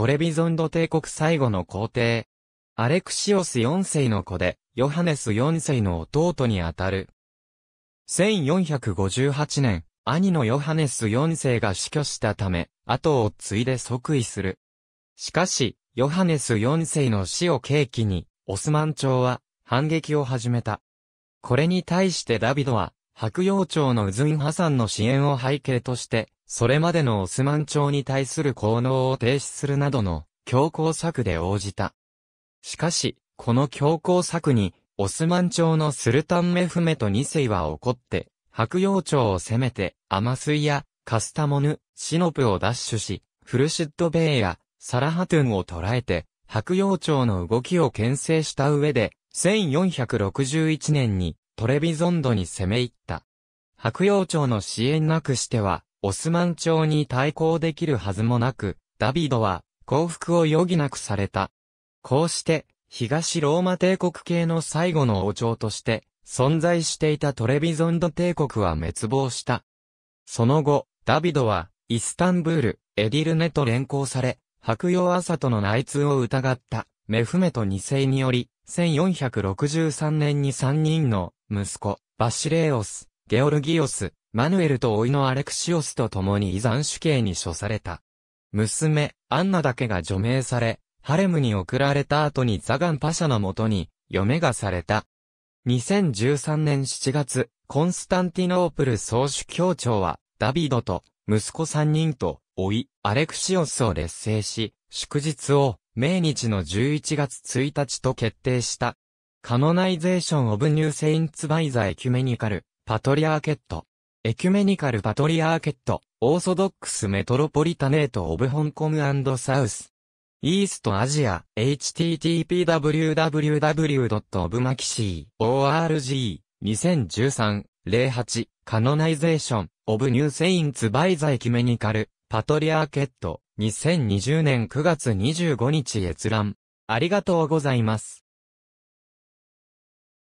トレビゾンド帝国最後の皇帝。アレクシオス4世の子で、ヨハネス4世の弟にあたる。1458年、兄のヨハネス4世が死去したため、後を継いで即位する。しかし、ヨハネス4世の死を契機に、オスマン朝は反撃を始めた。これに対してダビドは、白洋朝のウズンハサンの支援を背景として、それまでのオスマン朝に対する効能を停止するなどの強硬策で応じた。しかし、この強硬策に、オスマン朝のスルタンメフメト2世は怒って、白洋町を攻めて、アマスイや、カスタモヌ、シノプを奪取し、フルシッドベイや、サラハトゥンを捕らえて、白洋町の動きを牽制した上で、1461年に、トレビゾンドに攻め入った。白洋町の支援なくしては、オスマン朝に対抗できるはずもなく、ダビドは降伏を余儀なくされた。こうして、東ローマ帝国系の最後の王朝として、存在していたトレビゾンド帝国は滅亡した。その後、ダビドは、イスタンブール、エディルネと連行され、白洋朝との内通を疑った、メフメト2世により、1463年に3人の、息子、バシレーオス、ゲオルギオス、マヌエルと甥のアレクシオスと共に遺産主刑に処された。娘、アンナだけが除名され、ハレムに送られた後にザガンパシャのもとに、嫁がされた。2013年7月、コンスタンティノープル総主教庁は、ダビドと、息子3人と、甥、アレクシオスを劣勢し、祝日を、命日の11月1日と決定した。カノナイゼーション・オブ・ニュー・セインツ・バイザ・エキュメニカル、パトリアーケット。エキュメニカル・パトリアーケット、オーソドックス・メトロポリタネート・オブ・ホンコム＆サウス。イーストアジア、http://www.obmaxi.org2013-08 カノナイゼーション、オブ・ニュー・セインツ・バイ・ザ・エキュメニカル、パトリアーケット、2020年9月25日閲覧。ありがとうございます。